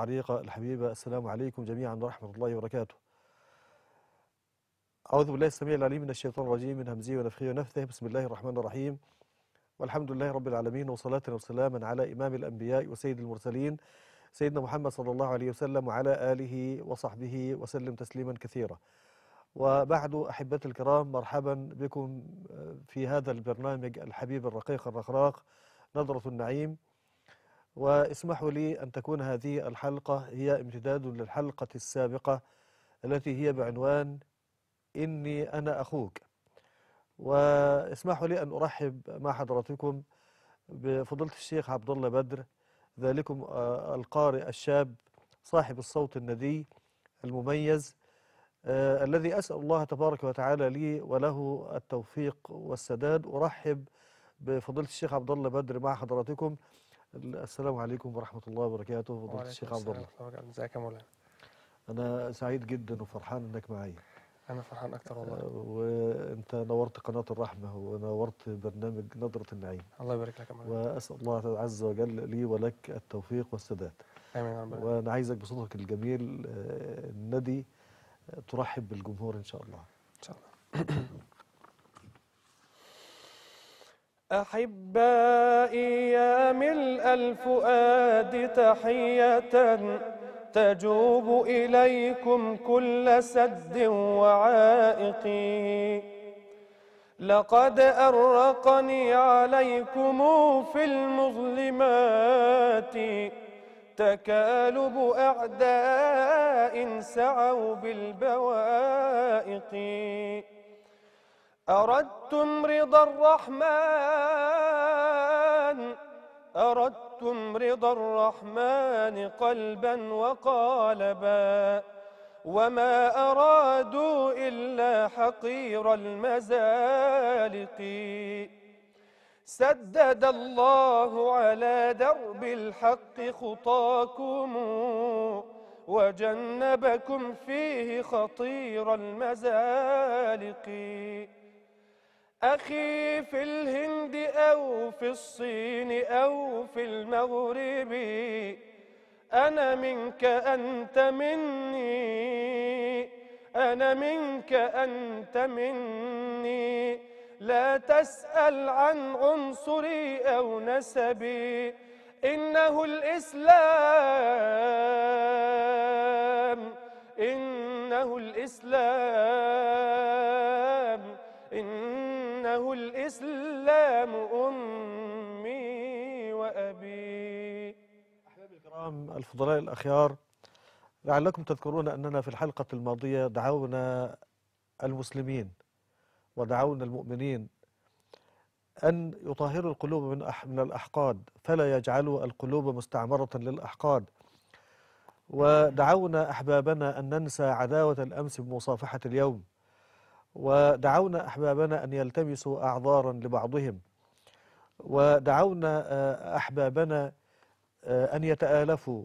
عريقة الحبيبة السلام عليكم جميعا ورحمة الله وبركاته أعوذ بالله السميع العليم من الشيطان الرجيم من همزه ونفخه ونفثه بسم الله الرحمن الرحيم والحمد لله رب العالمين وصلاة وسلاما على إمام الأنبياء وسيد المرسلين سيدنا محمد صلى الله عليه وسلم وعلى آله وصحبه وسلم تسليما كثيرا وبعد أحبتي الكرام مرحبا بكم في هذا البرنامج الحبيب الرقيق الرقراق نظرة النعيم واسمحوا لي أن تكون هذه الحلقة هي امتداد للحلقة السابقة التي هي بعنوان إني أنا أخوك واسمحوا لي أن أرحب مع حضراتكم بفضيلة الشيخ عبد الله بدر ذلكم آه، القارئ الشاب صاحب الصوت الندي المميز آه، الذي أسأل الله تبارك وتعالى لي وله التوفيق والسداد أرحب بفضيلة الشيخ عبد الله بدر مع حضراتكم السلام عليكم ورحمة الله وبركاته فضيلة الشيخ عبد الله ازيك يا مولانا أنا سعيد جدا وفرحان إنك معايا أنا فرحان أكتر والله آه، وأنت نورت قناة الرحمة ونورت برنامج نظرة النعيم الله يبارك لك يا مولانا وأسأل الله عز وجل لي ولك التوفيق والسداد آمين يا رب وأنا عايزك بصوتك الجميل آه، الندي آه، ترحب بالجمهور إن شاء الله إن شاء الله أحبائي يا ملء الفؤاد تحية تجوب إليكم كل سد وعائق لقد أرقني عليكم في المظلمات تكالب أعداء سعوا بالبوائق أردتم رضا الرحمن أردتم رضا الرحمن قلبا وقالبا وما أرادوا إلا حقير المزالق سدد الله على درب الحق خطاكم وجنبكم فيه خطير المزالق أخي في الهند أو في الصين أو في المغرب أنا منك أنت مني أنا منك أنت مني لا تسأل عن عنصري أو نسبي إنه الإسلام إنه الإسلام إنه أنه الإسلام أمي وأبي أحبابي الكرام الفضلاء الأخيار لعلكم تذكرون أننا في الحلقة الماضية دعونا المسلمين ودعونا المؤمنين أن يطهروا القلوب من من الأحقاد فلا يجعلوا القلوب مستعمرة للأحقاد ودعونا أحبابنا أن ننسى عداوة الأمس بمصافحة اليوم ودعونا أحبابنا أن يلتمسوا أعذارا لبعضهم ودعونا آه، أحبابنا آه، أن يتآلفوا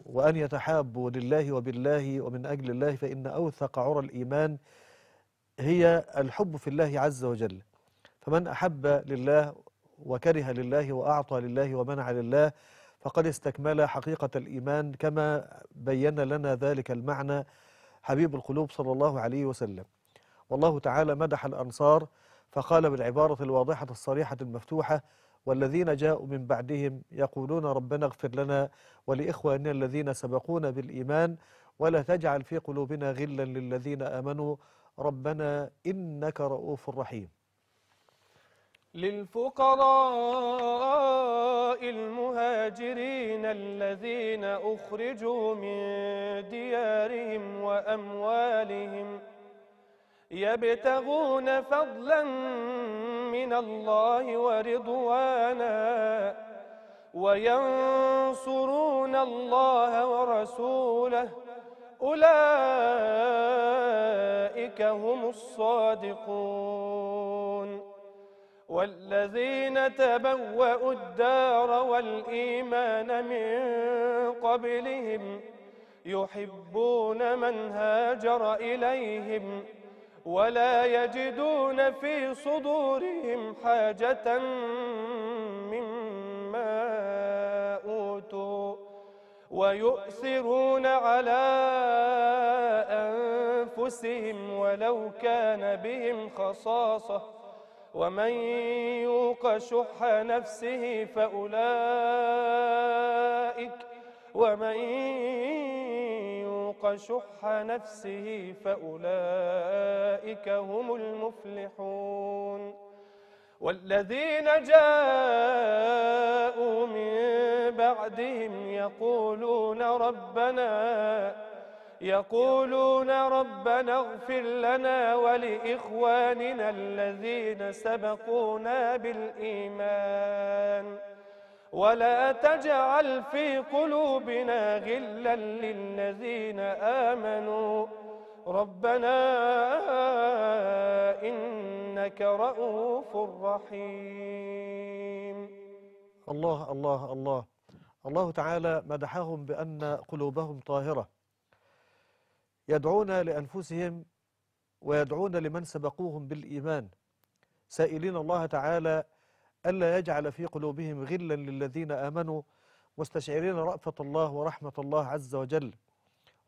وأن يتحابوا لله وبالله ومن أجل الله فإن أوثق عرى الإيمان هي الحب في الله عز وجل فمن أحب لله وكره لله وأعطى لله ومنع لله فقد استكمل حقيقة الإيمان كما بين لنا ذلك المعنى حبيب القلوب صلى الله عليه وسلم والله تعالى مدح الأنصار فقال بالعبارة الواضحة الصريحة المفتوحة والذين جاءوا من بعدهم يقولون ربنا اغفر لنا ولإخواننا الذين سبقونا بالإيمان ولا تجعل في قلوبنا غلا للذين آمنوا ربنا إنك رؤوف رحيم للفقراء المهاجرين الذين أخرجوا من ديارهم وأموالهم يبتغون فضلا من الله ورضوانا وينصرون الله ورسوله أولئك هم الصادقون والذين تبوأوا الدار والإيمان من قبلهم يحبون من هاجر إليهم ولا يجدون في صدورهم حاجة مما أوتوا ويؤثرون على أنفسهم ولو كان بهم خصاصة ومن يوق شح نفسه فأولئك ومن يوق شح نفسه فأولئك هم المفلحون والذين جاءوا من بعدهم يقولون ربنا يقولون ربنا اغفر لنا ولإخواننا الذين سبقونا بالإيمان ولا تجعل في قلوبنا غلا للذين آمنوا ربنا إنك رؤوف رحيم الله الله الله الله تعالى مدحهم بأن قلوبهم طاهرة يدعون لأنفسهم ويدعون لمن سبقوهم بالإيمان سائلين الله تعالى ألا يجعل في قلوبهم غلا للذين آمنوا مستشعرين رأفة الله ورحمة الله عز وجل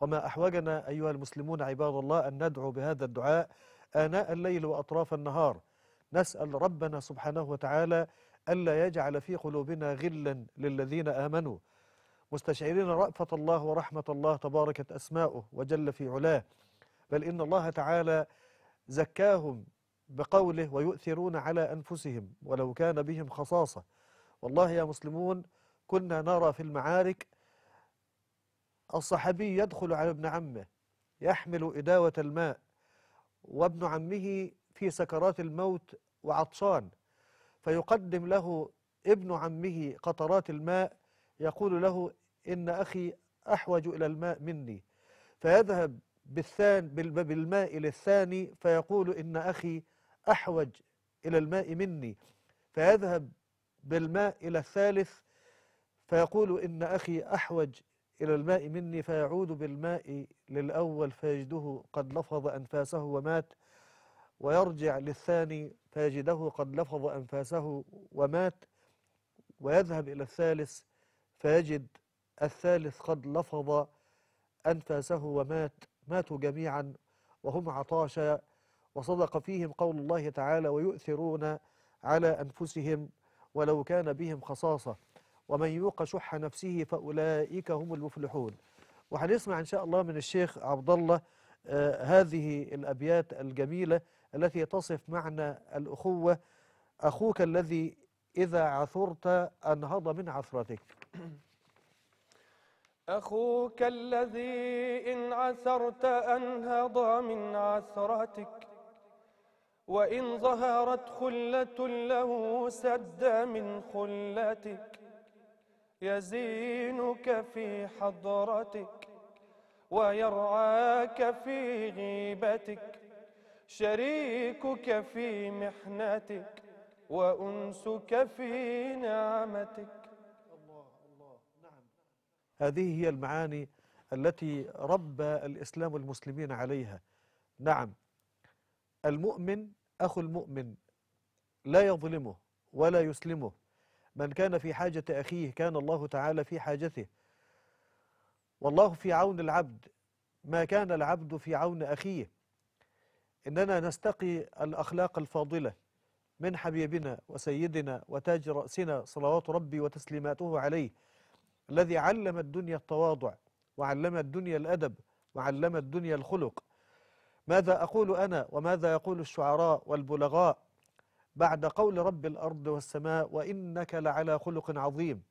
وما أحوجنا أيها المسلمون عباد الله أن ندعو بهذا الدعاء آناء الليل وأطراف النهار نسأل ربنا سبحانه وتعالى ألا يجعل في قلوبنا غلا للذين آمنوا مستشعرين رأفة الله ورحمة الله تباركت أسماؤه وجل في علاه بل إن الله تعالى زكاهم بقوله ويؤثرون على أنفسهم ولو كان بهم خصاصة والله يا مسلمون كنا نرى في المعارك الصحابي يدخل على ابن عمه يحمل إداوة الماء وابن عمه في سكرات الموت وعطشان فيقدم له ابن عمه قطرات الماء يقول له إن أخي أحوج إلى الماء مني فيذهب بالثان بالماء للثاني فيقول إن أخي أحوج إلى الماء مني فيذهب بالماء إلى الثالث فيقول إن أخي أحوج إلى الماء مني فيعود بالماء للأول فيجده قد لفظ أنفاسه ومات ويرجع للثاني فيجده قد لفظ أنفاسه ومات ويذهب إلى الثالث فيجد الثالث قد لفظ أنفاسه ومات ماتوا جميعا وهم عطاشا وصدق فيهم قول الله تعالى ويؤثرون على أنفسهم ولو كان بهم خصاصة ومن يوق شح نفسه فأولئك هم المفلحون وحنسمع إن شاء الله من الشيخ عبد الله آه، هذه الأبيات الجميلة التي تصف معنى الأخوة أخوك الذي إذا عثرت أنهض من عثرتك أخوك الذي إن عثرت أنهض من عثرتك وإن ظهرت خلة له سد من خلتك يزينك في حضرتك ويرعاك في غيبتك شريكك في محنتك وأنسك في نعمتك الله الله نعم هذه هي المعاني التي ربى الإسلام المسلمين عليها نعم المؤمن أخو المؤمن لا يظلمه ولا يسلمه من كان في حاجة أخيه كان الله تعالى في حاجته والله في عون العبد ما كان العبد في عون أخيه إننا نستقي الأخلاق الفاضلة من حبيبنا وسيدنا وتاج رأسنا صلوات ربي وتسليماته عليه الذي علم الدنيا التواضع وعلم الدنيا الأدب وعلم الدنيا الخلق ماذا أقول أنا وماذا يقول الشعراء والبلغاء بعد قول رب الأرض والسماء وإنك لعلى خلق عظيم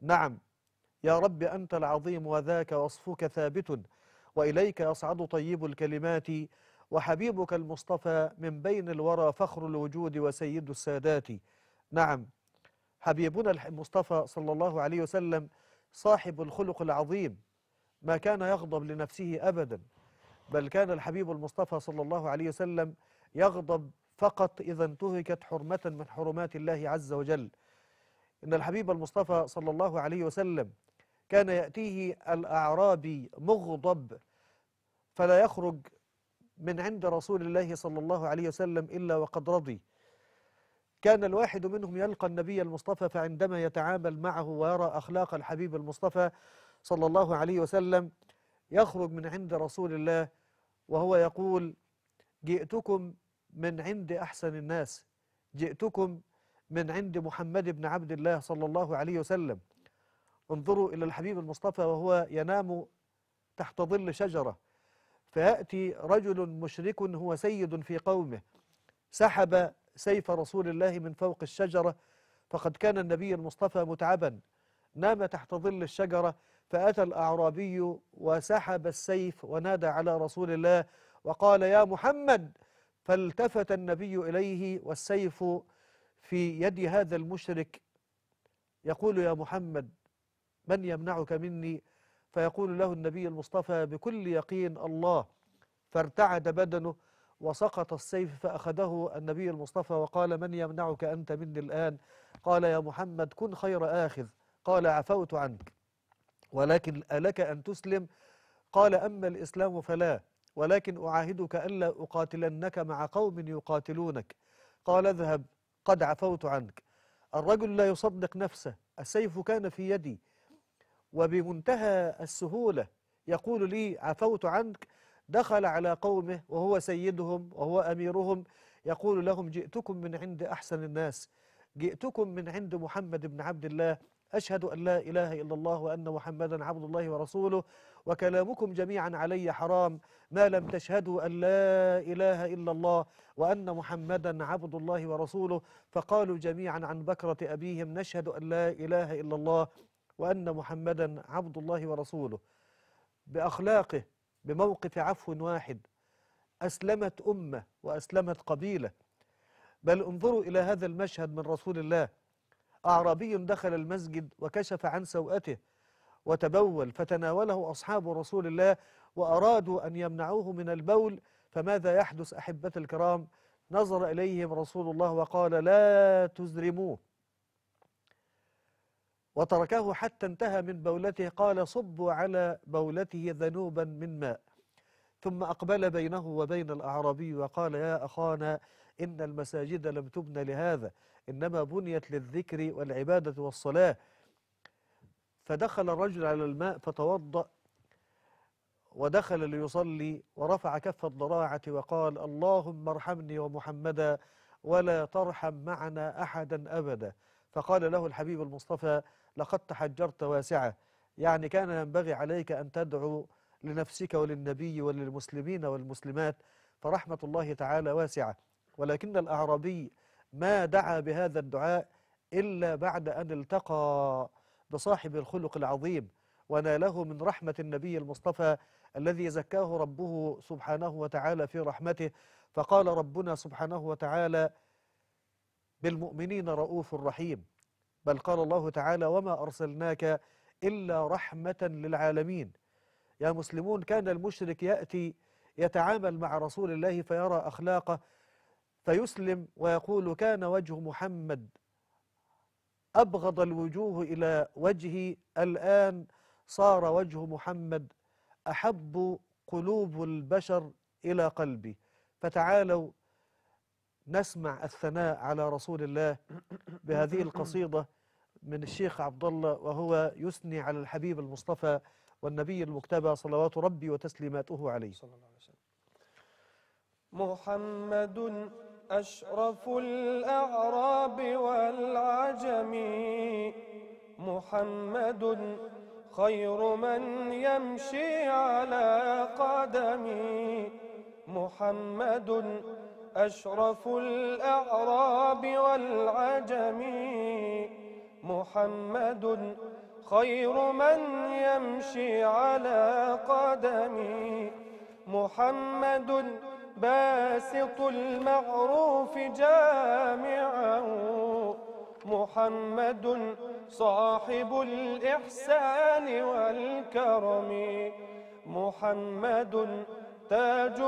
نعم يا رب أنت العظيم وذاك وصفك ثابت وإليك يصعد طيب الكلمات وحبيبك المصطفى من بين الورى فخر الوجود وسيد السادات نعم حبيبنا المصطفى صلى الله عليه وسلم صاحب الخلق العظيم ما كان يغضب لنفسه أبداً بل كان الحبيب المصطفى صلى الله عليه وسلم يغضب فقط إذا انتهكت حرمة من حرمات الله عز وجل إن الحبيب المصطفى صلى الله عليه وسلم كان يأتيه الأعرابي مغضب فلا يخرج من عند رسول الله صلى الله عليه وسلم إلا وقد رضي كان الواحد منهم يلقى النبي المصطفى فعندما يتعامل معه ويرى أخلاق الحبيب المصطفى صلى الله عليه وسلم يخرج من عند رسول الله وهو يقول جئتكم من عند أحسن الناس جئتكم من عند محمد بن عبد الله صلى الله عليه وسلم انظروا إلى الحبيب المصطفى وهو ينام تحت ظل شجرة فيأتي رجل مشرك هو سيد في قومه سحب سيف رسول الله من فوق الشجرة فقد كان النبي المصطفى متعبا نام تحت ظل الشجرة فأتى الأعرابي وسحب السيف ونادى على رسول الله وقال يا محمد فالتفت النبي إليه والسيف في يد هذا المشرك يقول يا محمد من يمنعك مني فيقول له النبي المصطفى بكل يقين الله فارتعد بدنه وسقط السيف فأخذه النبي المصطفى وقال من يمنعك أنت مني الآن قال يا محمد كن خير آخذ قال عفوت عنك ولكن ألك أن تسلم نعم. قال أما الإسلام فلا ولكن أعاهدك ألا أقاتلنك مع قوم يقاتلونك قال اذهب قد عفوت عنك الرجل لا يصدق نفسه السيف كان في يدي وبمنتهى السهولة يقول لي عفوت عنك دخل على قومه وهو سيدهم وهو أميرهم يقول لهم جئتكم من عند أحسن الناس جئتكم من عند محمد بن عبد الله أشهد أن لا إله إلا الله وأن محمدا عبد الله ورسوله وكلامكم جميعا علي حرام ما لم تشهدوا أن لا إله إلا الله وأن محمدا عبد الله ورسوله فقالوا جميعا عن بكرة أبيهم نشهد أن لا إله إلا الله وأن محمدا عبد الله ورسوله بأخلاقه بموقف عفو واحد أسلمت أمة وأسلمت قبيلة بل انظروا إلى هذا المشهد من رسول الله أعرابي دخل المسجد وكشف عن سوءته وتبول فتناوله أصحاب رسول الله وأرادوا أن يمنعوه من البول فماذا يحدث أحبة الكرام نظر إليهم رسول الله وقال لا تزرموه وتركه حتى انتهى من بولته قال صبوا على بولته ذنوبا من ماء ثم أقبل بينه وبين الأعرابي وقال يا أخانا إن المساجد لم تبنى لهذا إنما بنيت للذكر والعبادة والصلاة فدخل الرجل على الماء فتوضأ ودخل ليصلي ورفع كف الضراعة وقال اللهم ارحمني ومحمدا ولا ترحم معنا أحدا أبدا فقال له الحبيب المصطفى لقد تحجرت واسعة يعني كان ينبغي عليك أن تدعو لنفسك وللنبي وللمسلمين والمسلمات فرحمة الله تعالى واسعة ولكن الأعرابي ما دعا بهذا الدعاء إلا بعد أن التقى بصاحب الخلق العظيم وناله من رحمة النبي المصطفى الذي زكاه ربه سبحانه وتعالى في رحمته فقال ربنا سبحانه وتعالى بالمؤمنين رؤوف رحيم بل قال الله تعالى وما أرسلناك إلا رحمة للعالمين يا مسلمون كان المشرك يأتي يتعامل مع رسول الله فيرى أخلاقه فيسلم ويقول كان وجه محمد أبغض الوجوه إلى وجهي الآن صار وجه محمد أحب قلوب البشر إلى قلبي فتعالوا نسمع الثناء على رسول الله بهذه القصيدة من الشيخ عبد الله وهو يثني على الحبيب المصطفى والنبي المكتبى صلوات ربي وتسليماته عليه صلى الله عليه وسلم محمد أشرف الأعراب والعجم محمد خير من يمشي على قدمي محمد أشرف الأعراب والعجم محمد خير من يمشي على قدمي محمد باسط المعروف جامعا محمد صاحب الإحسان والكرم محمد تاج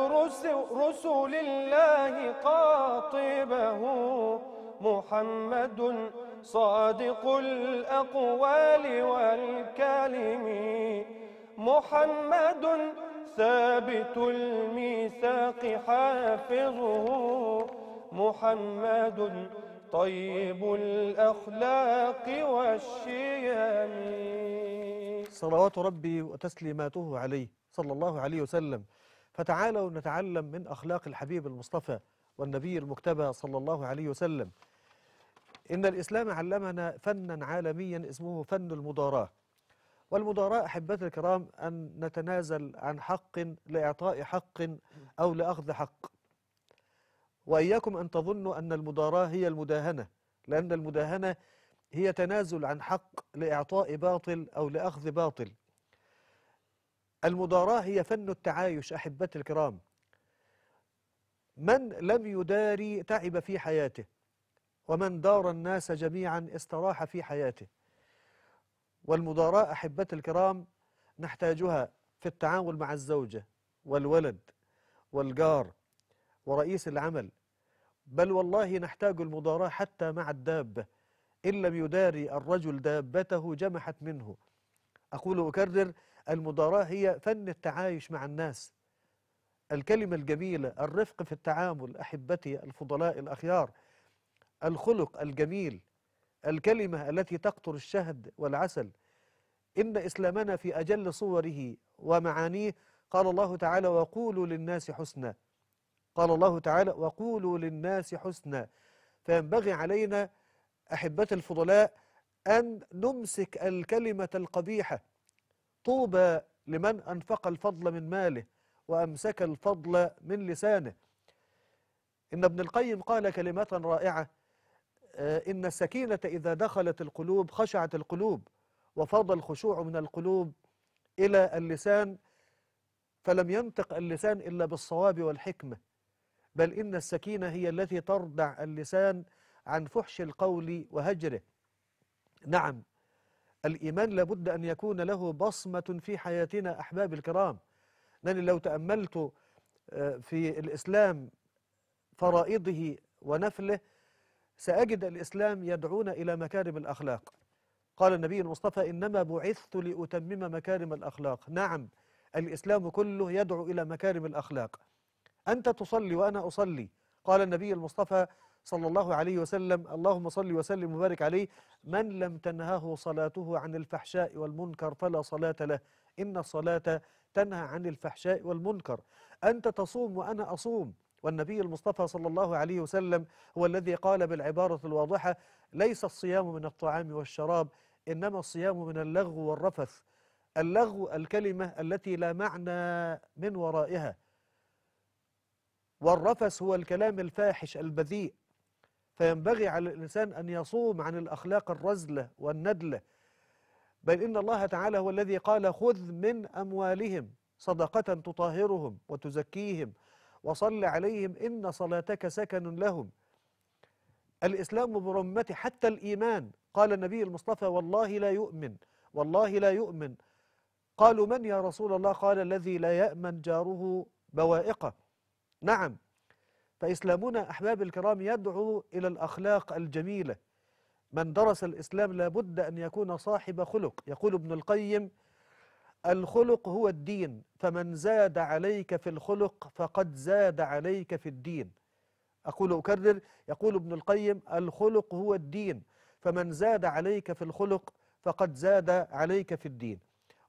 رسل الله قاطبه محمد صادق الأقوال والكلم محمد ثابت الميثاق حافظه محمد طيب الأخلاق والشيم صلوات ربي وتسليماته عليه صلى الله عليه وسلم فتعالوا نتعلم من أخلاق الحبيب المصطفى والنبي المكتبى صلى الله عليه وسلم إن الإسلام علمنا فنا عالميا اسمه فن المضاراة والمدراء أحبتي الكرام أن نتنازل عن حق لإعطاء حق أو لأخذ حق وإياكم أن تظنوا أن المداراة هي المداهنة لأن المداهنة هي تنازل عن حق لإعطاء باطل أو لأخذ باطل المداراة هي فن التعايش أحبتي الكرام من لم يداري تعب في حياته ومن دار الناس جميعا استراح في حياته والمداراة أحبة الكرام نحتاجها في التعامل مع الزوجة والولد والجار ورئيس العمل بل والله نحتاج المداراة حتى مع الدابة إن لم يداري الرجل دابته جمحت منه أقول أكرر المداراة هي فن التعايش مع الناس الكلمة الجميلة الرفق في التعامل أحبتي الفضلاء الأخيار الخلق الجميل الكلمة التي تقطر الشهد والعسل إن إسلامنا في أجل صوره ومعانيه قال الله تعالى وقولوا للناس حسنا قال الله تعالى وقولوا للناس حسنا فينبغي علينا أحبة الفضلاء أن نمسك الكلمة القبيحة طوبى لمن أنفق الفضل من ماله وأمسك الفضل من لسانه إن ابن القيم قال كلمة رائعة آه، إن السكينة إذا دخلت القلوب خشعت القلوب وفاض الخشوع من القلوب إلى اللسان فلم ينطق اللسان إلا بالصواب والحكمة بل إن السكينة هي التي تردع اللسان عن فحش القول وهجره نعم الإيمان لابد أن يكون له بصمة في حياتنا أحباب الكرام لأن لو تأملت آه، في الإسلام فرائضه ونفله سأجد الإسلام يدعون إلى مكارم الأخلاق قال النبي المصطفى إنما بعثت لأتمم مكارم الأخلاق نعم الإسلام كله يدعو إلى مكارم الأخلاق أنت تصلي وأنا أصلي قال النبي المصطفى صلى الله عليه وسلم اللهم صل وسلم وبارك عليه من لم تنهه صلاته عن الفحشاء والمنكر فلا صلاة له إن الصلاة تنهى عن الفحشاء والمنكر أنت تصوم وأنا أصوم والنبي المصطفى صلى الله عليه وسلم هو الذي قال بالعبارة الواضحة ليس الصيام من الطعام والشراب إنما الصيام من اللغو والرفث اللغو الكلمة التي لا معنى من ورائها والرفث هو الكلام الفاحش البذيء فينبغي على الإنسان أن يصوم عن الأخلاق الرزلة والندلة بل إن الله تعالى هو الذي قال خذ من أموالهم صدقة تطهرهم وتزكيهم وصل عليهم إن صلاتك سكن لهم الإسلام برمة حتى الإيمان قال النبي المصطفى والله لا يؤمن والله لا يؤمن قالوا من يا رسول الله قال الذي لا يأمن جاره بوائقه نعم فإسلامنا أحباب الكرام يدعو إلى الأخلاق الجميلة من درس الإسلام لابد أن يكون صاحب خلق يقول ابن القيم الخلق هو الدين فمن زاد عليك في الخلق فقد زاد عليك في الدين أقول أكرر يقول ابن القيم الخلق هو الدين فمن زاد عليك في الخلق فقد زاد عليك في الدين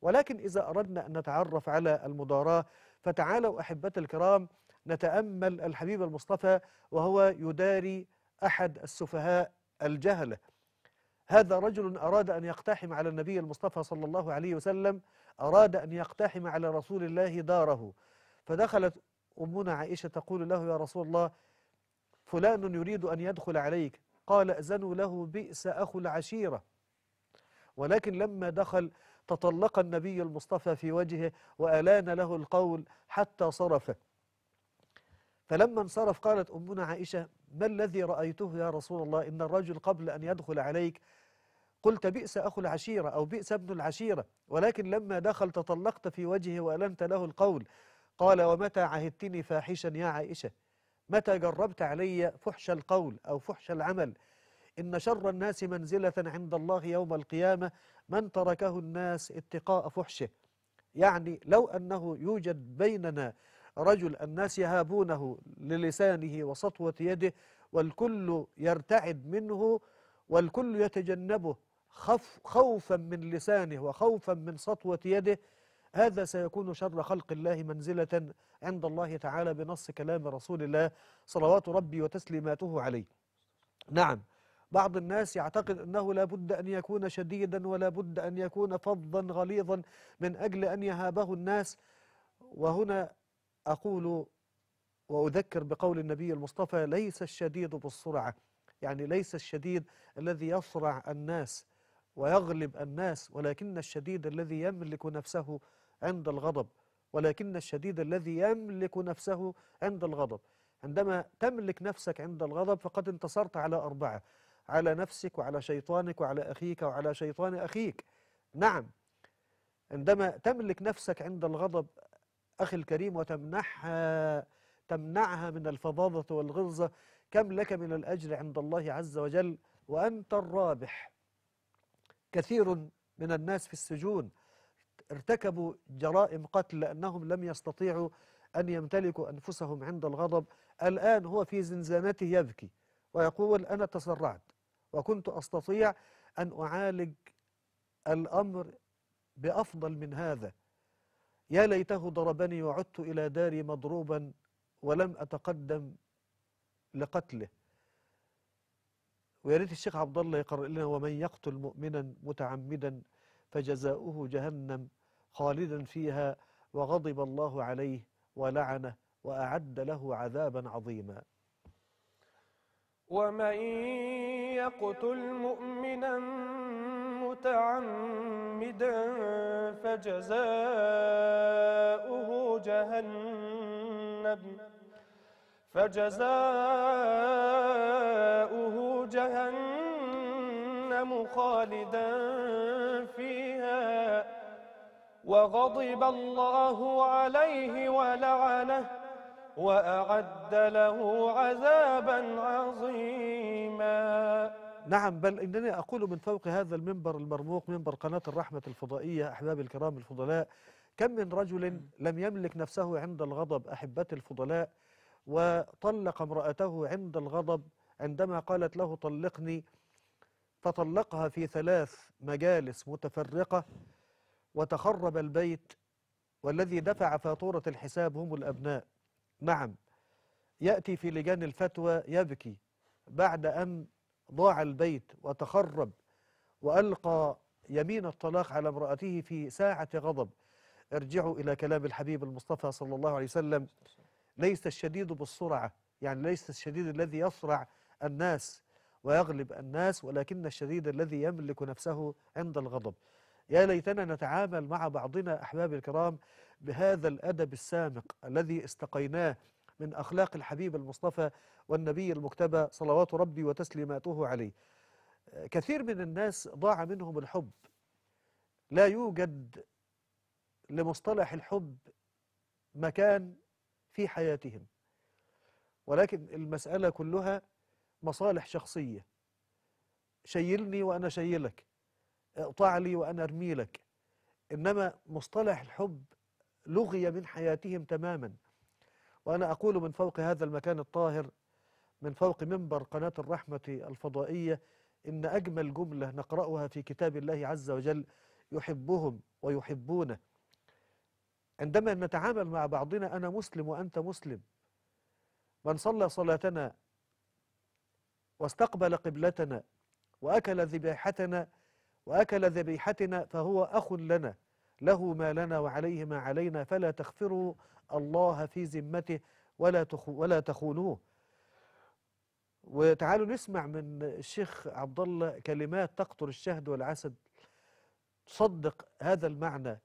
ولكن إذا أردنا أن نتعرف على المضاراة فتعالوا أحبتي الكرام نتأمل الحبيب المصطفى وهو يداري أحد السفهاء الجهلة هذا رجل أراد أن يقتحم على النبي المصطفى صلى الله عليه وسلم أراد أن يقتحم على رسول الله داره فدخلت أمنا عائشة تقول له يا رسول الله فلان يريد أن يدخل عليك قال أزنوا له بئس أخو العشيرة ولكن لما دخل تطلق النبي المصطفى في وجهه وألان له القول حتى صرف فلما انصرف قالت أمنا عائشة ما الذي رأيته يا رسول الله إن الرجل قبل أن يدخل عليك قلت بئس أخو العشيرة أو بئس ابن العشيرة ولكن لما دخل تطلقت في وجهه وألنت له القول قال ومتى عهدتني فاحشا يا عائشة متى جربت علي فحش القول أو فحش العمل إن شر الناس منزلة عند الله يوم القيامة من تركه الناس اتقاء فحشه يعني لو أنه يوجد بيننا رجل الناس يهابونه للسانه وسطوة يده والكل يرتعد منه والكل يتجنبه خف خوفا من لسانه وخوفا من سطوة يده هذا سيكون شر خلق الله منزلة عند الله تعالى بنص كلام رسول الله صلوات ربي وتسليماته عليه نعم بعض الناس يعتقد أنه لا بد أن يكون شديدا ولا بد أن يكون فظا غليظا من أجل أن يهابه الناس وهنا أقول وأذكر بقول النبي المصطفى ليس الشديد بالسرعة يعني ليس الشديد الذي يصرع الناس ويغلب الناس ولكن الشديد الذي يملك نفسه عند الغضب ولكن الشديد الذي يملك نفسه عند الغضب عندما تملك نفسك عند الغضب فقد انتصرت على أربعة على نفسك وعلى شيطانك وعلى أخيك وعلى شيطان أخيك نعم عندما تملك نفسك عند الغضب أخي الكريم وتمنحها تمنعها من الفظاظة والغلظة كم لك من الأجر عند الله عز وجل وأنت الرابح كثير من الناس في السجون ارتكبوا جرائم قتل لأنهم لم يستطيعوا أن يمتلكوا أنفسهم عند الغضب الآن هو في زنزانته يبكي ويقول أنا تسرعت وكنت أستطيع أن أعالج الأمر بأفضل من هذا يا ليته ضربني وعدت إلى داري مضروبا ولم أتقدم لقتله ويا ريت الشيخ عبد الله يقرأ لنا ومن يقتل مؤمنا متعمدا فجزاؤه جهنم خالدا فيها وغضب الله عليه ولعنه وأعد له عذابا عظيما ومن يقتل مؤمنا متعمدا فجزاؤه جهنم فجزاؤه جهنم خالدا فيها وغضب الله عليه ولعنه وأعد له عذابا عظيما نعم بل إنني أقول من فوق هذا المنبر المرموق منبر قناة الرحمة الفضائية أحباب الكرام الفضلاء كم من رجل لم يملك نفسه عند الغضب أحبتي الفضلاء وطلق امرأته عند الغضب عندما قالت له طلقني فطلقها في ثلاث مجالس متفرقة وتخرب البيت والذي دفع فاتورة الحساب هم الأبناء نعم يأتي في لجان الفتوى يبكي بعد أن ضاع البيت وتخرب وألقى يمين الطلاق على امرأته في ساعة غضب ارجعوا إلى كلام الحبيب المصطفى صلى الله عليه وسلم ليس الشديد بالسرعة يعني ليس الشديد الذي يصرع الناس ويغلب الناس ولكن الشديد الذي يملك نفسه عند الغضب يا ليتنا نتعامل مع بعضنا أحبابي الكرام بهذا الأدب السامق الذي استقيناه من أخلاق الحبيب المصطفى والنبي المكتبى صلوات ربي وتسليماته عليه كثير من الناس ضاع منهم الحب لا يوجد لمصطلح الحب مكان في حياتهم ولكن المسألة كلها مصالح شخصية شيلني وأنا شيلك اقطع لي وأنا أرميلك إنما مصطلح الحب لغي من حياتهم تماما وأنا أقول من فوق هذا المكان الطاهر من فوق منبر قناة الرحمة الفضائية إن أجمل جملة نقرأها في كتاب الله عز وجل يحبهم ويحبونه عندما نتعامل مع بعضنا أنا مسلم وأنت مسلم من صلى صلاتنا واستقبل قبلتنا وأكل ذبيحتنا وأكل ذبيحتنا فهو أخ لنا له ما لنا وعليه ما علينا فلا تغفروا الله في ذمته ولا ولا تخونوه وتعالوا نسمع من الشيخ عبد الله كلمات تقطر الشهد والعسد تصدق هذا المعنى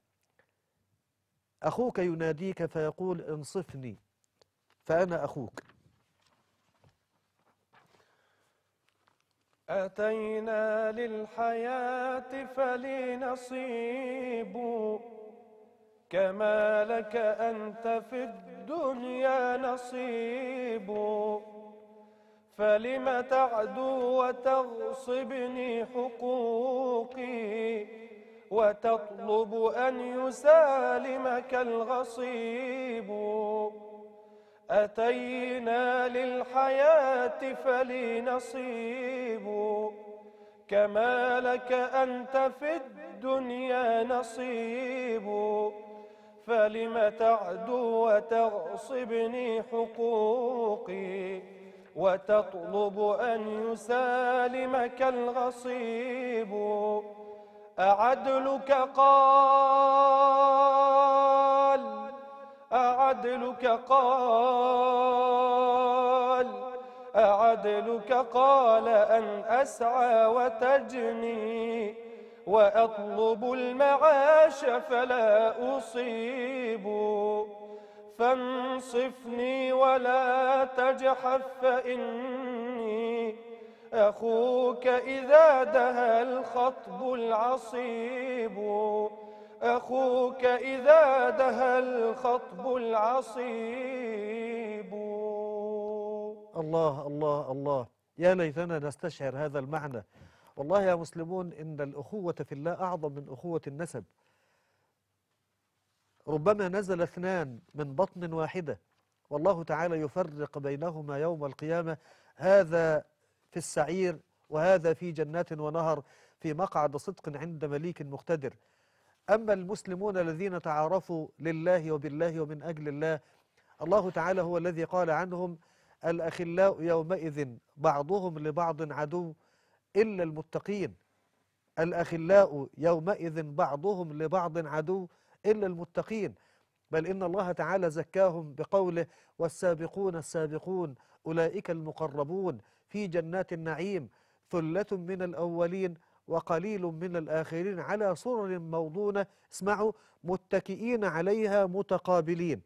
أخوك يناديك فيقول انصفني فأنا أخوك أتينا للحياة فلنصيب كما لك أنت في الدنيا نصيب فلم تعدو وتغصبني حقوقي وتطلب أن يسالمك الغصيب أتينا للحياة فلي نصيب كما لك أنت في الدنيا نصيب فلم تعدو وتغصبني حقوقي وتطلب أن يسالمك الغصيب أعدلك قال أعدلك قال أعدلك قال أن أسعى وتجني وأطلب المعاش فلا أصيب فانصفني ولا تجحف فإني أخوك إذا دهى الخطب العصيب أخوك إذا دهى الخطب العصيب الله الله الله يا ليتنا نستشعر هذا المعنى والله يا مسلمون إن الأخوة في الله أعظم من أخوة النسب ربما نزل اثنان من بطن واحدة والله تعالى يفرق بينهما يوم القيامة هذا في السعير وهذا في جنات ونهر في مقعد صدق عند مليك مقتدر أما المسلمون الذين تعارفوا لله وبالله ومن أجل الله الله تعالى هو الذي قال عنهم الأخلاء يومئذ بعضهم لبعض عدو إلا المتقين الأخلاء يومئذ بعضهم لبعض عدو إلا المتقين بل إن الله تعالى زكاهم بقوله والسابقون السابقون أولئك المقربون في جنات النعيم ثلة من الأولين وقليل من الآخرين على سرر موضونة اسمعوا متكئين عليها متقابلين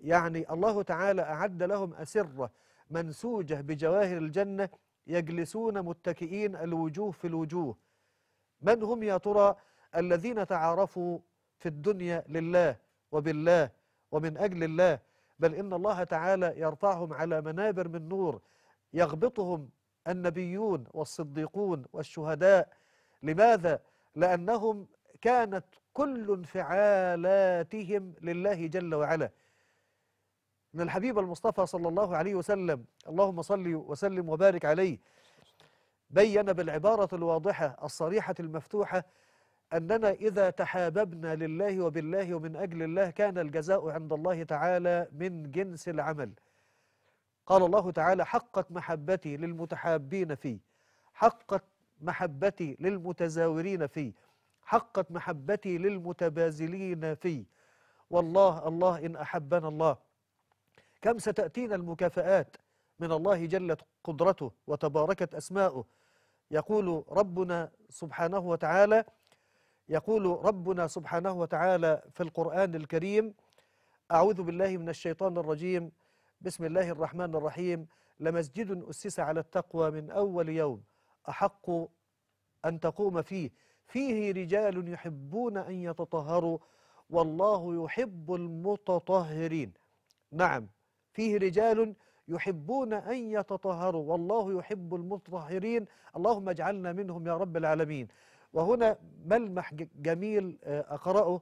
يعني الله تعالى أعد لهم أسرة منسوجة بجواهر الجنة يجلسون متكئين الوجوه في الوجوه من هم يا ترى الذين تعارفوا في الدنيا لله وبالله ومن أجل الله بل إن الله تعالى يرفعهم على منابر من نور يغبطهم النبيون والصديقون والشهداء لماذا؟ لأنهم كانت كل انفعالاتهم لله جل وعلا إن الحبيب المصطفى صلى الله عليه وسلم اللهم صل وسلم وبارك عليه بين بالعبارة الواضحة الصريحة المفتوحة أننا إذا تحاببنا لله وبالله ومن أجل الله كان الجزاء عند الله تعالى من جنس العمل قال الله تعالى حقت محبتي للمتحابين فيه حقت محبتي للمتزاورين فيه حقت محبتي للمتبازلين فيه والله الله إن أحبنا الله كم ستأتينا المكافآت من الله جلت قدرته وتباركت أسماؤه يقول ربنا سبحانه وتعالى يقول ربنا سبحانه وتعالى في القرآن الكريم أعوذ بالله من الشيطان الرجيم بسم الله الرحمن الرحيم لمسجد أسس على التقوى من أول يوم أحق أن تقوم فيه فيه رجال يحبون أن يتطهروا والله يحب المتطهرين نعم فيه رجال يحبون أن يتطهروا والله يحب المتطهرين اللهم اجعلنا منهم يا رب العالمين وهنا ملمح جميل آه، أقرأه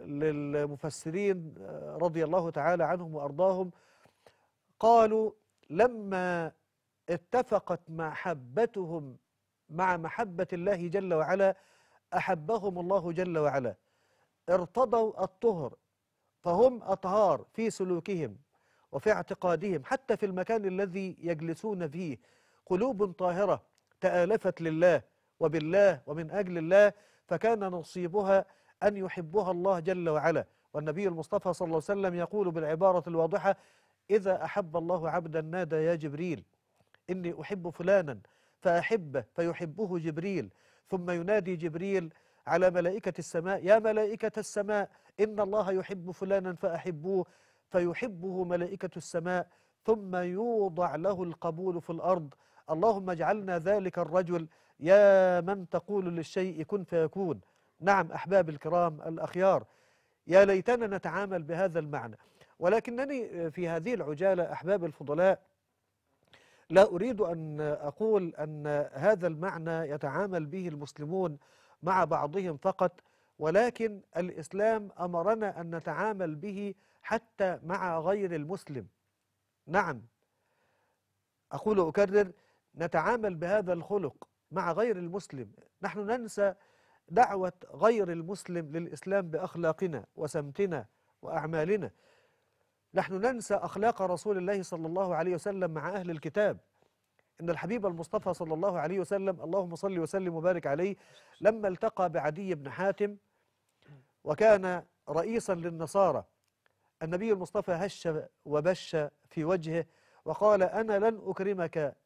للمفسرين آه، رضي الله تعالى عنهم وأرضاهم قالوا لما اتفقت محبتهم مع محبة الله جل وعلا أحبهم الله جل وعلا ارتضوا الطهر فهم أطهار في سلوكهم وفي اعتقادهم حتى في المكان الذي يجلسون فيه قلوب طاهرة تآلفت لله وبالله ومن أجل الله فكان نصيبها أن يحبها الله جل وعلا والنبي المصطفى صلى الله عليه وسلم يقول بالعبارة الواضحة إذا أحب الله عبدا نادى يا جبريل إني أحب فلانا فأحبه فيحبه جبريل ثم ينادي جبريل على ملائكة السماء يا ملائكة السماء إن الله يحب فلانا فأحبوه فيحبه ملائكة السماء ثم يوضع له القبول في الأرض اللهم اجعلنا ذلك الرجل يا من تقول للشيء كن فيكون نعم أحباب الكرام الأخيار يا ليتنا نتعامل بهذا المعنى ولكنني في هذه العجالة أحباب الفضلاء لا أريد أن أقول أن هذا المعنى يتعامل به المسلمون مع بعضهم فقط ولكن الإسلام أمرنا أن نتعامل به حتى مع غير المسلم نعم أقول أكرر نتعامل بهذا الخلق مع غير المسلم نحن ننسى دعوة غير المسلم للإسلام بأخلاقنا وسمتنا وأعمالنا نحن ننسى أخلاق رسول الله صلى الله عليه وسلم مع أهل الكتاب إن الحبيب المصطفى صلى الله عليه وسلم اللهم صل وسلم وبارك عليه لما التقى بعدي بن حاتم وكان رئيسا للنصارى النبي المصطفى هش وبش في وجهه وقال أنا لن أكرمك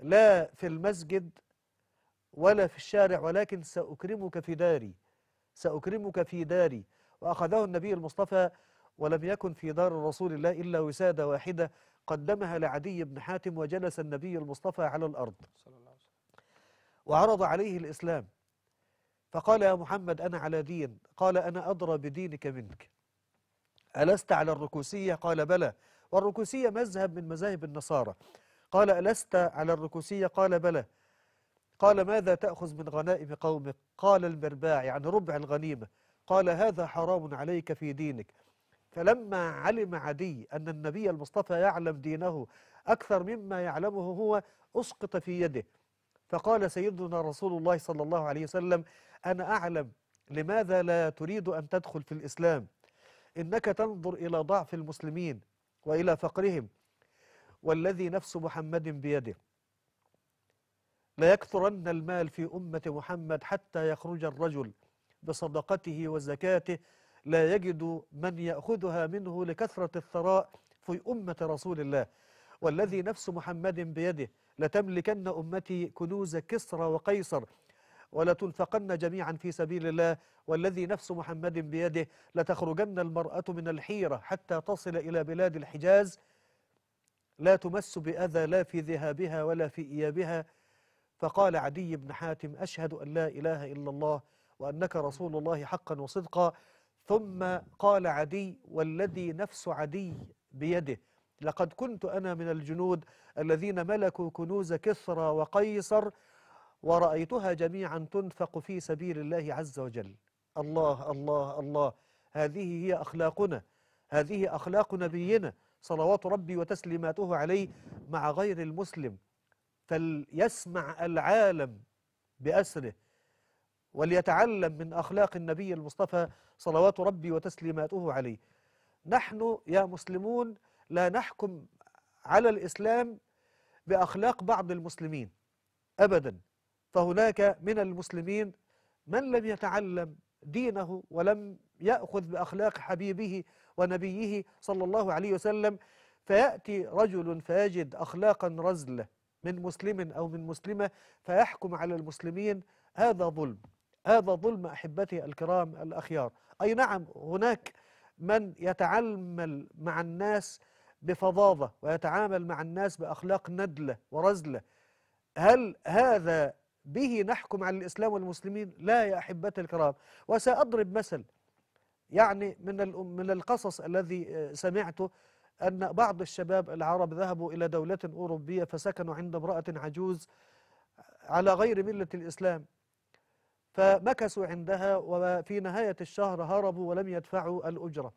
لا في المسجد ولا في الشارع ولكن سأكرمك في داري سأكرمك في داري وأخذه النبي المصطفى ولم يكن في دار رسول الله إلا وسادة واحدة قدمها لعدي بن حاتم وجلس النبي المصطفى على الأرض وعرض عليه الإسلام فقال يا محمد أنا على دين قال أنا أدرى بدينك منك ألست على الركوسية قال بلى والركوسية مذهب من مذاهب النصارى قال ألست على الركوسية قال بلى قال ماذا تأخذ من غنائم قومك قال المرباع يعني ربع الغنيمة قال هذا حرام عليك في دينك فلما علم عدي أن النبي المصطفى يعلم دينه أكثر مما يعلمه هو أسقط في يده فقال سيدنا رسول الله صلى الله عليه وسلم أنا أعلم لماذا لا تريد أن تدخل في الإسلام إنك تنظر إلى ضعف المسلمين وإلى فقرهم والذي نفس محمد بيده ليكثرن المال في أمة محمد حتى يخرج الرجل بصدقته وزكاته لا يجد من يأخذها منه لكثرة الثراء في أمة رسول الله والذي نفس محمد بيده لتملكن أمتي كنوز كسرى وقيصر ولتنفقن جميعا في سبيل الله والذي نفس محمد بيده لتخرجن المرأة من الحيرة حتى تصل إلى بلاد الحجاز لا تمس بأذى لا في ذهابها ولا في إيابها فقال عدي بن حاتم أشهد أن لا إله إلا الله وأنك رسول الله حقا وصدقا ثم قال عدي والذي نفس عدي بيده لقد كنت أنا من الجنود الذين ملكوا كنوز كثرى وقيصر ورأيتها جميعا تنفق في سبيل الله عز وجل الله الله الله هذه هي أخلاقنا هذه أخلاق نبينا صلوات ربي وتسليماته عليه مع غير المسلم فليسمع العالم بأسره وليتعلم من أخلاق النبي المصطفى صلوات ربي وتسليماته عليه نحن يا مسلمون لا نحكم على الإسلام بأخلاق بعض المسلمين أبدا فهناك من المسلمين من لم يتعلم دينه ولم يأخذ بأخلاق حبيبه ونبيه صلى الله عليه وسلم فيأتي رجل فيجد أخلاقا رزلة من مسلم أو من مسلمة فيحكم على المسلمين هذا ظلم هذا ظلم أحبتي الكرام الأخيار أي نعم هناك من يتعامل مع الناس بفظاظة ويتعامل مع الناس بأخلاق ندلة ورزلة هل هذا به نحكم على الإسلام والمسلمين لا يا أحبتي الكرام وسأضرب مثل يعني من من القصص الذي آه، سمعته أن بعض الشباب العرب ذهبوا إلى دولة أوروبية فسكنوا عند امرأة عجوز على غير ملة الإسلام فمكثوا عندها وفي نهاية الشهر هربوا ولم يدفعوا الأجرة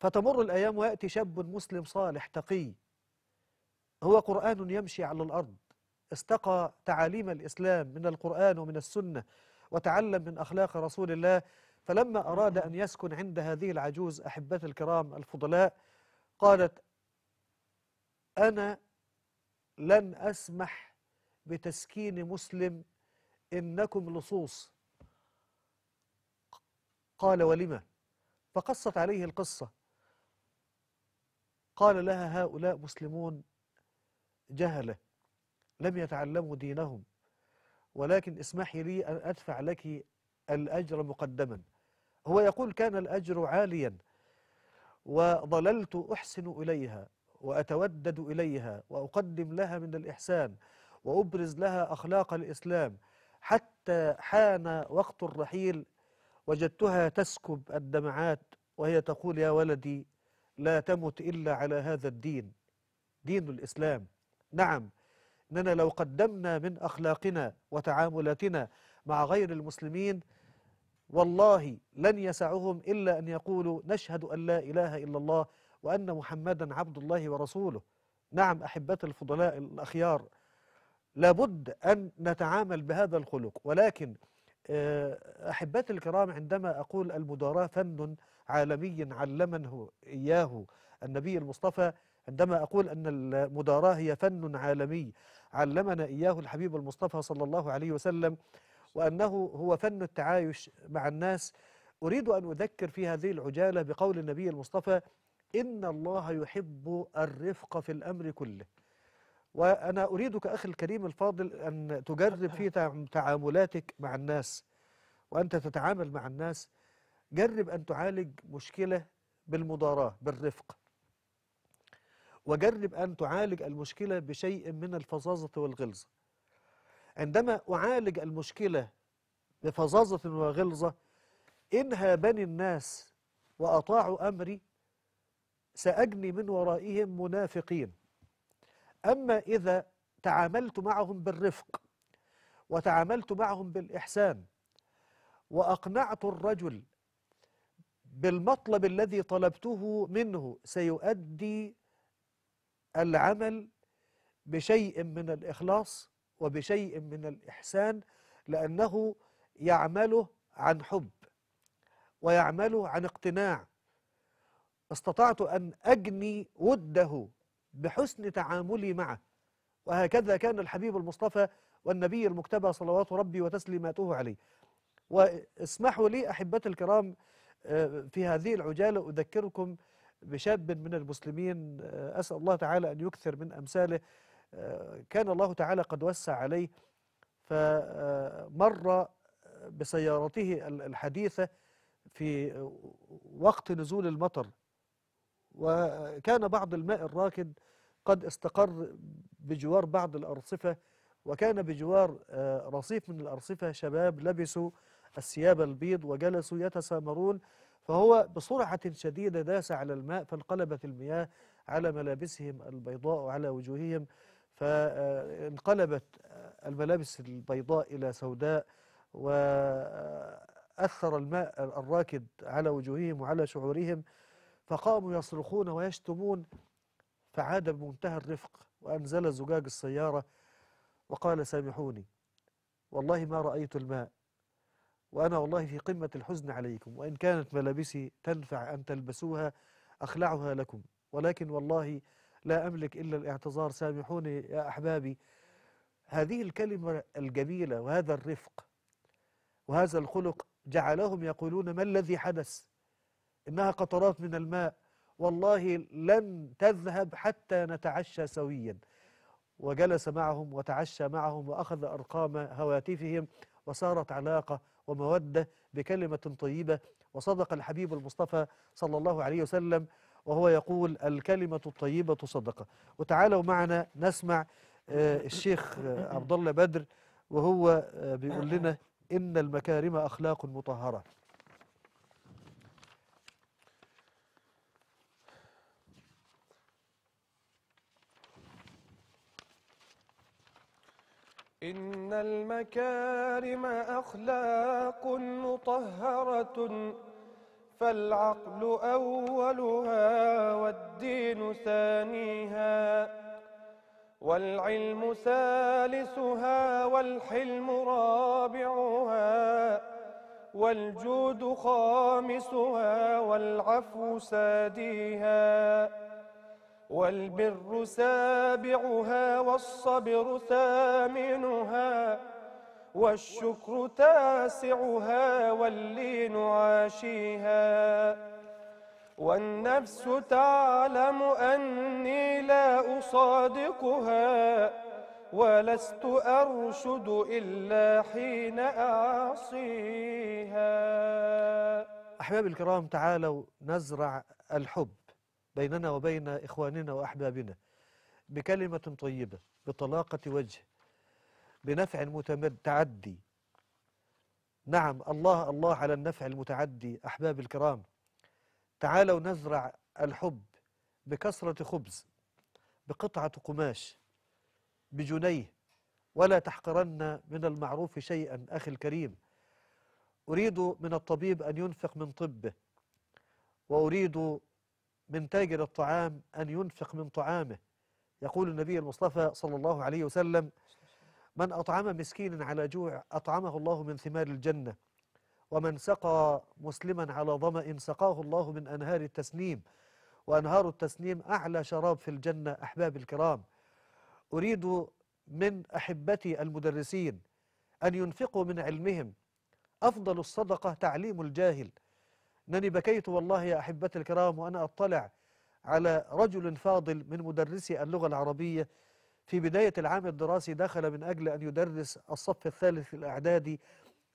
فتمر الأيام ويأتي شاب مسلم صالح تقي هو قرآن يمشي على الأرض استقى تعاليم الإسلام من القرآن ومن السنة وتعلم من أخلاق رسول الله فلما أراد أن يسكن عند هذه العجوز أحبة الكرام الفضلاء قالت أنا لن أسمح بتسكين مسلم إنكم لصوص قال ولما فقصت عليه القصة قال لها هؤلاء مسلمون جهلة لم يتعلموا دينهم ولكن اسمحي لي أن أدفع لك الأجر مقدما هو يقول كان الأجر عاليا وظللت أحسن إليها وأتودد إليها وأقدم لها من الإحسان وأبرز لها أخلاق الإسلام حتى حان وقت الرحيل وجدتها تسكب الدمعات وهي تقول يا ولدي لا تمت إلا على هذا الدين دين الإسلام نعم إننا لو قدمنا من أخلاقنا وتعاملاتنا مع غير المسلمين والله لن يسعهم إلا أن يقولوا نشهد أن لا إله إلا الله وأن محمدا عبد الله ورسوله نعم أحبة الفضلاء الأخيار لابد أن نتعامل بهذا الخلق ولكن آه، أحبتي الكرام عندما أقول المداراة فن عالمي علمنه إياه النبي المصطفى عندما أقول أن المداراة هي فن عالمي علمنا إياه الحبيب المصطفى صلى الله عليه وسلم وأنه هو فن التعايش مع الناس أريد أن أذكر في هذه العجالة بقول النبي المصطفى إن الله يحب الرفق في الأمر كله وأنا أريدك أخي الكريم الفاضل أن تجرب في تعاملاتك مع الناس وأنت تتعامل مع الناس جرب أن تعالج مشكلة بالمضاراة بالرفق وجرب أن تعالج المشكلة بشيء من الفظاظة والغلظة عندما أعالج المشكلة بفظاظة وغلظة إن هابني الناس وأطاعوا أمري سأجني من ورائهم منافقين أما إذا تعاملت معهم بالرفق وتعاملت معهم بالإحسان وأقنعت الرجل بالمطلب الذي طلبته منه سيؤدي العمل بشيء من الإخلاص وبشيء من الإحسان لأنه يعمله عن حب ويعمله عن اقتناع استطعت أن أجني وده بحسن تعاملي معه وهكذا كان الحبيب المصطفى والنبي المكتبى صلوات ربي وتسليماته عليه واسمحوا لي أحبتي الكرام آه، في هذه العجالة أذكركم بشاب من المسلمين آه، أسأل الله تعالى أن يكثر من أمثاله آه، كان الله تعالى قد وسع عليه فمر بسيارته الحديثة في وقت نزول المطر وكان بعض الماء الراكد قد استقر بجوار بعض الأرصفة وكان بجوار آه، رصيف من الأرصفة شباب لبسوا الثياب البيض وجلسوا يتسامرون فهو بسرعة شديدة داس على الماء فانقلبت المياه على ملابسهم البيضاء وعلى وجوههم فانقلبت آه، الملابس البيضاء إلى سوداء وأثر الماء الراكد على وجوههم وعلى شعورهم فقاموا يصرخون ويشتمون فعاد بمنتهى الرفق وأنزل زجاج السيارة وقال سامحوني والله ما رأيت الماء وأنا والله في قمة الحزن عليكم وإن كانت ملابسي تنفع أن تلبسوها أخلعها لكم ولكن والله لا أملك إلا الاعتذار سامحوني يا أحبابي هذه الكلمة الجميلة وهذا الرفق وهذا الخلق جعلهم يقولون ما الذي حدث إنها قطرات من الماء والله لن تذهب حتى نتعشى سويا وجلس معهم وتعشى معهم وأخذ أرقام هواتفهم وصارت علاقة ومودة بكلمة طيبة وصدق الحبيب المصطفى صلى الله عليه وسلم وهو يقول الكلمة الطيبة صدقة وتعالوا معنا نسمع آه، الشيخ آه، عبد الله بدر وهو آه، بيقول لنا إن المكارم أخلاق مطهرة إن المكارم أخلاق مطهرة فالعقل أولها والدين ثانيها والعلم ثالثها والحلم رابعها والجود خامسها والعفو ساديها والبر سابعها والصبر ثامنها والشكر تاسعها واللين عاشيها والنفس تعلم أني لا أصادقها ولست أرشد إلا حين أعصيها أحباب الكرام تعالوا نزرع الحب بيننا وبين إخواننا وأحبابنا بكلمة طيبة بطلاقة وجه بنفع متعدي نعم الله الله على النفع المتعدي أحباب الكرام تعالوا نزرع الحب بكسرة خبز بقطعة قماش بجنيه ولا تحقرن من المعروف شيئا أخي الكريم أريد من الطبيب أن ينفق من طبه وأريد من تاجر الطعام أن ينفق من طعامه يقول النبي المصطفى صلى الله عليه وسلم من أطعم مسكينا على جوع أطعمه الله من ثمار الجنة ومن سقى مسلما على ظمأ سقاه الله من أنهار التسنيم وأنهار التسنيم أعلى شراب في الجنة أحباب الكرام أريد من أحبتي المدرسين أن ينفقوا من علمهم أفضل الصدقة تعليم الجاهل أنني بكيت والله يا أحبتي الكرام وأنا أطلع على رجل فاضل من مدرسي اللغة العربية في بداية العام الدراسي دخل من أجل أن يدرس الصف الثالث الأعدادي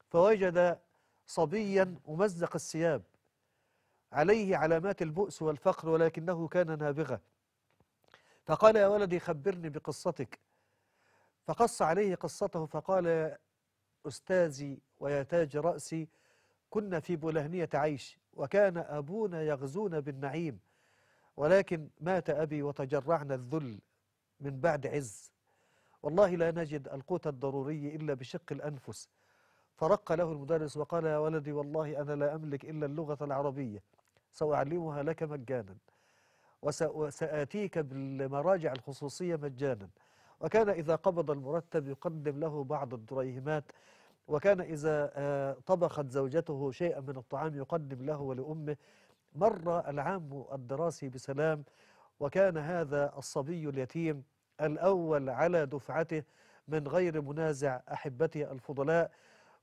فوجد صبيا ممزق الثياب عليه علامات البؤس والفقر ولكنه كان نابغة فقال يا ولدي خبرني بقصتك فقص عليه قصته فقال يا أستاذي ويا تاج رأسي كنا في بولهنية عيش وكان أبونا يغزون بالنعيم ولكن مات أبي وتجرعنا الذل من بعد عز والله لا نجد القوت الضروري إلا بشق الأنفس فرق له المدرس وقال يا ولدي والله أنا لا أملك إلا اللغة العربية سأعلمها لك مجانا وسآتيك بالمراجع الخصوصية مجانا وكان إذا قبض المرتب يقدم له بعض الدريهمات وكان إذا آه، طبخت زوجته شيئا من الطعام يقدم له ولأمه مر العام الدراسي بسلام وكان هذا الصبي اليتيم الأول على دفعته من غير منازع أحبته الفضلاء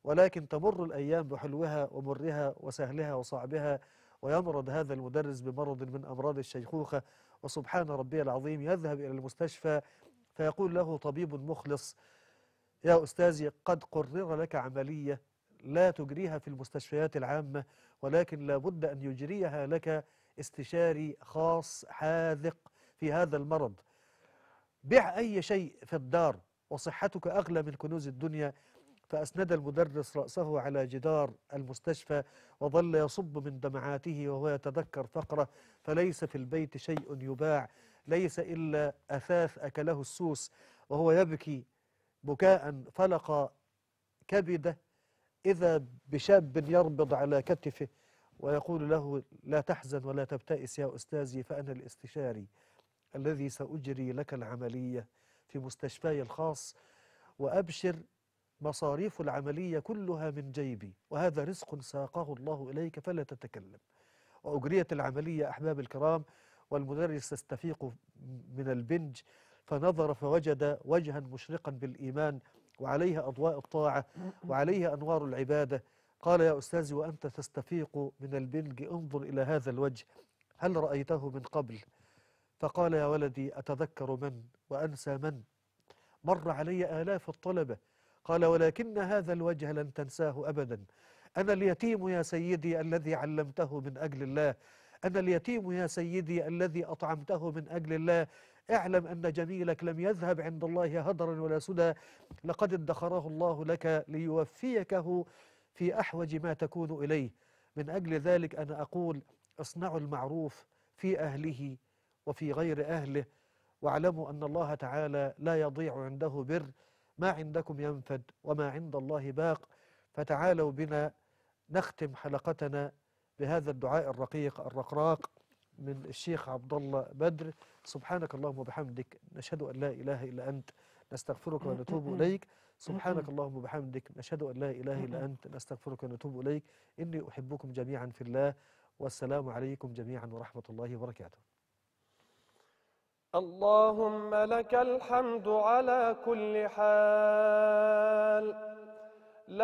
ولكن تمر الأيام بحلوها ومرها وسهلها وصعبها ويمرض هذا المدرس بمرض من أمراض الشيخوخة وسبحان ربي العظيم يذهب إلى المستشفى فيقول له طبيب مخلص يا أستاذي قد قرر لك عملية لا تجريها في المستشفيات العامة ولكن لابد أن يجريها لك استشاري خاص حاذق في هذا المرض بع أي شيء في الدار وصحتك أغلى من كنوز الدنيا فأسند المدرس رأسه على جدار المستشفى وظل يصب من دمعاته وهو يتذكر فقرة فليس في البيت شيء يباع ليس إلا أثاث أكله السوس وهو يبكي بكاء فلق كبده إذا بشاب يربض على كتفه ويقول له لا تحزن ولا تبتئس يا أستاذي فأنا الاستشاري الذي سأجري لك العملية في مستشفاي الخاص وأبشر مصاريف العملية كلها من جيبي وهذا رزق ساقه الله إليك فلا تتكلم وأجريت العملية أحباب الكرام والمدرس يستفيق من البنج فنظر فوجد وجها مشرقا بالإيمان وعليها أضواء الطاعة وعليها أنوار العبادة قال يا أستاذي وأنت تستفيق من البنج انظر إلى هذا الوجه هل رأيته من قبل فقال يا ولدي أتذكر من وأنسى من مر علي آلاف الطلبة قال ولكن هذا الوجه لن تنساه أبدا أنا اليتيم يا سيدي الذي علمته من أجل الله أنا اليتيم يا سيدي الذي أطعمته من أجل الله اعلم أن جميلك لم يذهب عند الله هدرا ولا سدى لقد ادخره الله لك ليوفيكه في أحوج ما تكون إليه من أجل ذلك أنا أقول اصنعوا المعروف في أهله وفي غير أهله واعلموا أن الله تعالى لا يضيع عنده بر ما عندكم ينفد وما عند الله باق فتعالوا بنا نختم حلقتنا بهذا الدعاء الرقيق الرقراق من الشيخ عبد الله بدر سبحانك اللهم وبحمدك نشهد أن لا إله إلا أنت نستغفرك ونتوب إليك سبحانك اللهم وبحمدك نشهد أن لا إله إلا أنت نستغفرك ونتوب إليك إني أحبكم جميعا في الله والسلام عليكم جميعا ورحمة الله وبركاته اللهم لك الحمد على كل حال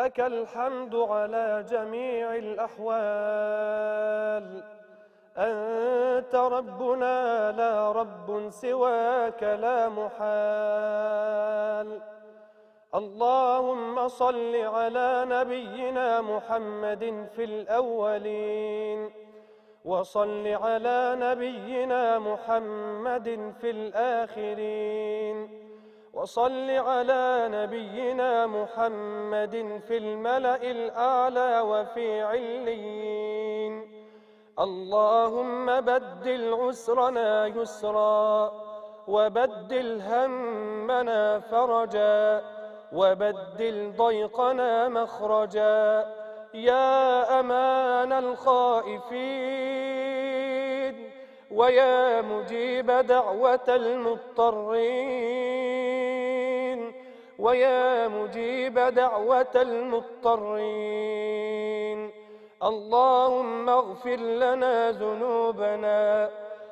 لك الحمد على جميع الأحوال أنت ربنا لا رب سواك لا محال اللهم صل على نبينا محمد في الأولين وصل على نبينا محمد في الآخرين وصل على نبينا محمد في الملأ الأعلى وفي عليين اللهم بدل عسرنا يسرا وبدل همنا فرجا وبدل ضيقنا مخرجا يا أمان الخائفين ويا مجيب دعوة المضطرين ويا مجيب دعوة المضطرين اللهم اغفر لنا ذنوبنا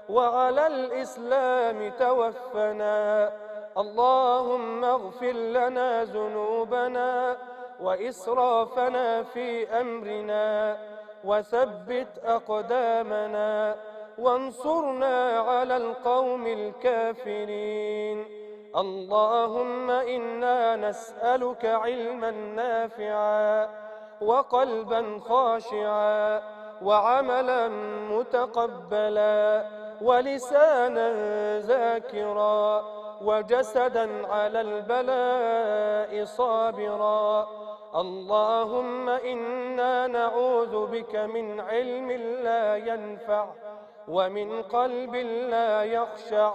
وعلى الإسلام توفنا اللهم اغفر لنا ذنوبنا وإسرافنا في أمرنا وثبت أقدامنا وانصرنا على القوم الكافرين اللهم إنا نسألك علما نافعا وقلبا خاشعا وعملا متقبلا ولسانا ذاكرا وجسدا على البلاء صابرا اللهم إنا نعوذ بك من علم لا ينفع ومن قلب لا يخشع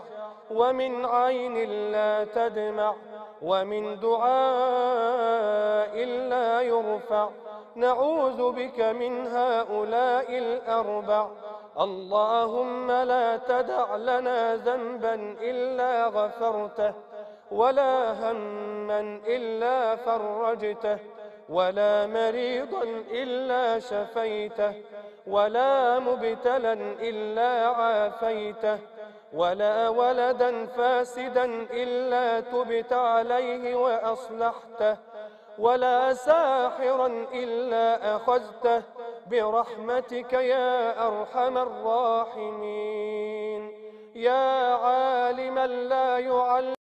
ومن عين لا تدمع ومن دعاء لا يرفع نعوذ بك من هؤلاء الأربع اللهم لا تدع لنا ذنبا إلا غفرته ولا هما إلا فرجته ولا مريضا إلا شفيته ولا مبتلا إلا عافيته ولا ولدا فاسدا إلا تبت عليه وأصلحته ولا ساحرا إلا أخذته برحمتك يا أرحم الراحمين يا عالما لا يعلم